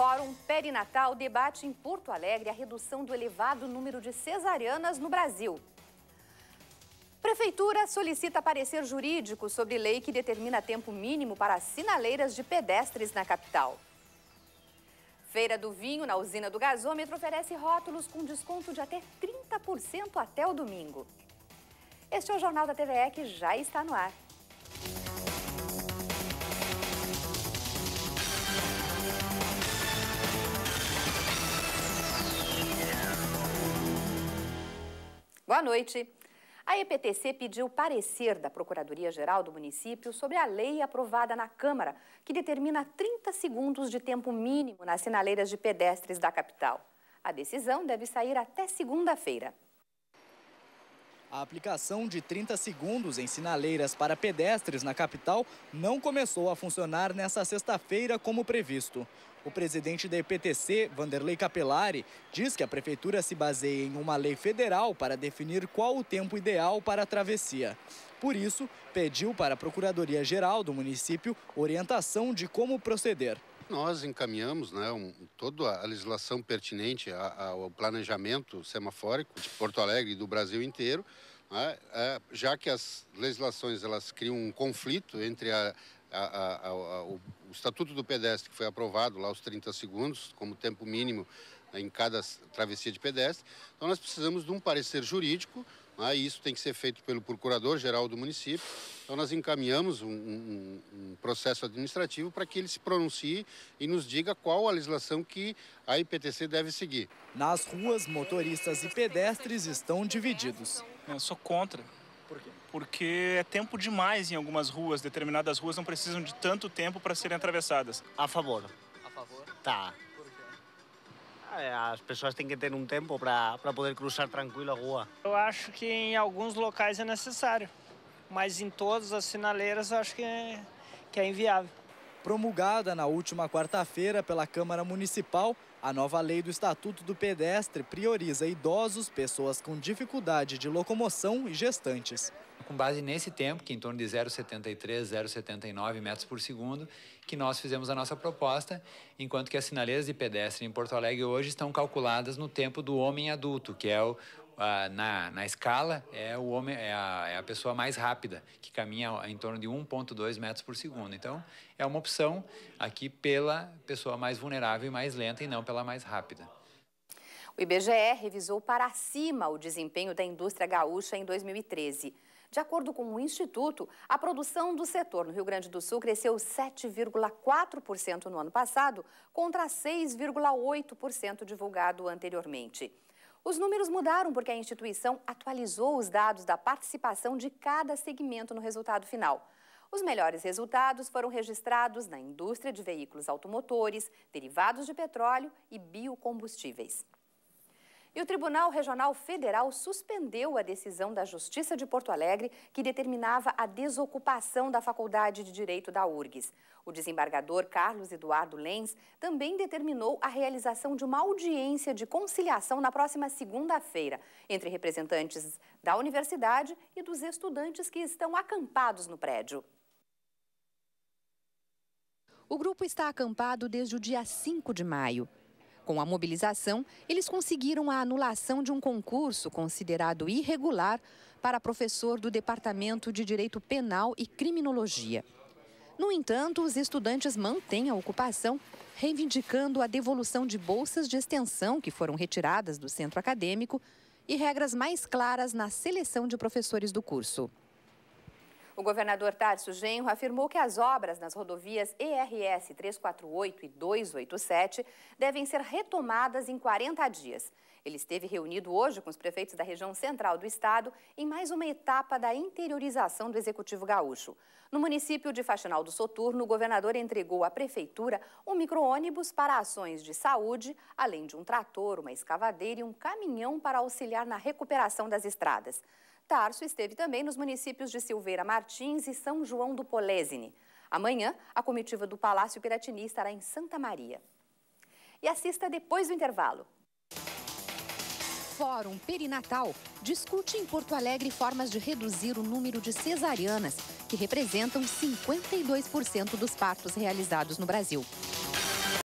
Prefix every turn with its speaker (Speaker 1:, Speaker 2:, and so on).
Speaker 1: Fórum Perinatal debate em Porto Alegre a redução do elevado número de cesarianas no Brasil. Prefeitura solicita parecer jurídico sobre lei que determina tempo mínimo para sinaleiras de pedestres na capital. Feira do Vinho, na usina do gasômetro, oferece rótulos com desconto de até 30% até o domingo. Este é o Jornal da TVE que já está no ar. Boa noite. A EPTC pediu parecer da Procuradoria-Geral do município sobre a lei aprovada na Câmara, que determina 30 segundos de tempo mínimo nas sinaleiras de pedestres da capital. A decisão deve sair até segunda-feira.
Speaker 2: A aplicação de 30 segundos em sinaleiras para pedestres na capital não começou a funcionar nesta sexta-feira como previsto. O presidente da EPTC, Vanderlei Capelari, diz que a prefeitura se baseia em uma lei federal para definir qual o tempo ideal para a travessia. Por isso, pediu para a Procuradoria-Geral do município orientação de como proceder
Speaker 1: nós encaminhamos né, um, toda a legislação pertinente ao planejamento semafórico de Porto Alegre e do Brasil inteiro, né, é, já que as legislações elas criam um conflito entre a, a, a, o, o, Estatuto do Pedestre, que foi aprovado lá os 30 segundos, como tempo mínimo né, em cada travessia de pedestre. Então, nós precisamos de um parecer jurídico né? isso tem que ser feito pelo procurador-geral do município. Então, nós encaminhamos um, um, um processo administrativo para que ele se pronuncie e nos diga qual
Speaker 2: a legislação que a IPTC deve seguir. Nas ruas, motoristas e pedestres estão divididos. Eu sou contra. Por quê? Porque é tempo demais em algumas ruas. Determinadas ruas não precisam de tanto tempo para serem atravessadas. A favor. A favor? Tá. Eh, as pessoas têm que ter um tempo para poder cruzar tranquilo a rua. Eu acho que em alguns locais é necessário, mas em todas as sinaleiras eu acho que é, que é inviável. Promulgada na última quarta-feira pela Câmara Municipal, a nova lei do Estatuto do Pedestre prioriza idosos, pessoas com dificuldade de locomoção e gestantes com base nesse tempo, que em torno de 0,73, 0,79 metros por segundo, que nós fizemos a nossa proposta, enquanto que as sinaleiras de pedestre em Porto Alegre hoje estão calculadas no tempo do homem adulto, que é o, na, na escala é o homem é a, é a pessoa mais rápida que caminha em torno de 1.2 metros por segundo então é uma opção aqui pela pessoa mais vulnerável e mais lenta e não pela mais rápida
Speaker 1: o IBGE revisou para cima o desempenho da indústria gaúcha em 2013 de acordo com o Instituto, a produção do setor no Rio Grande do Sul cresceu 7,4% no ano passado, contra 6,8% divulgado anteriormente. Os números mudaram porque a instituição atualizou os dados da participação de cada segmento no resultado final. Os melhores resultados foram registrados na indústria de veículos automotores, derivados de petróleo e biocombustíveis. E o Tribunal Regional Federal suspendeu a decisão da Justiça de Porto Alegre que determinava a desocupação da Faculdade de Direito da URGS. O desembargador Carlos Eduardo Lenz também determinou a realização de uma audiência de conciliação na próxima segunda-feira entre representantes da universidade e dos estudantes que estão acampados no prédio. O grupo está acampado desde o dia 5 de maio. Com a mobilização, eles conseguiram a anulação de um concurso considerado irregular para professor do Departamento de Direito Penal e Criminologia. No entanto, os estudantes mantêm a ocupação, reivindicando a devolução de bolsas de extensão que foram retiradas do centro acadêmico e regras mais claras na seleção de professores do curso. O governador Tarso Genro afirmou que as obras nas rodovias ERS 348 e 287 devem ser retomadas em 40 dias. Ele esteve reunido hoje com os prefeitos da região central do estado em mais uma etapa da interiorização do Executivo Gaúcho. No município de Faxinal do Soturno, o governador entregou à prefeitura um micro-ônibus para ações de saúde, além de um trator, uma escavadeira e um caminhão para auxiliar na recuperação das estradas. Tarso esteve também nos municípios de Silveira Martins e São João do Polésine. Amanhã, a comitiva do Palácio Piratini estará em Santa Maria. E assista depois do intervalo. Fórum Perinatal discute em Porto Alegre formas de reduzir o número de cesarianas, que representam 52% dos partos realizados no Brasil.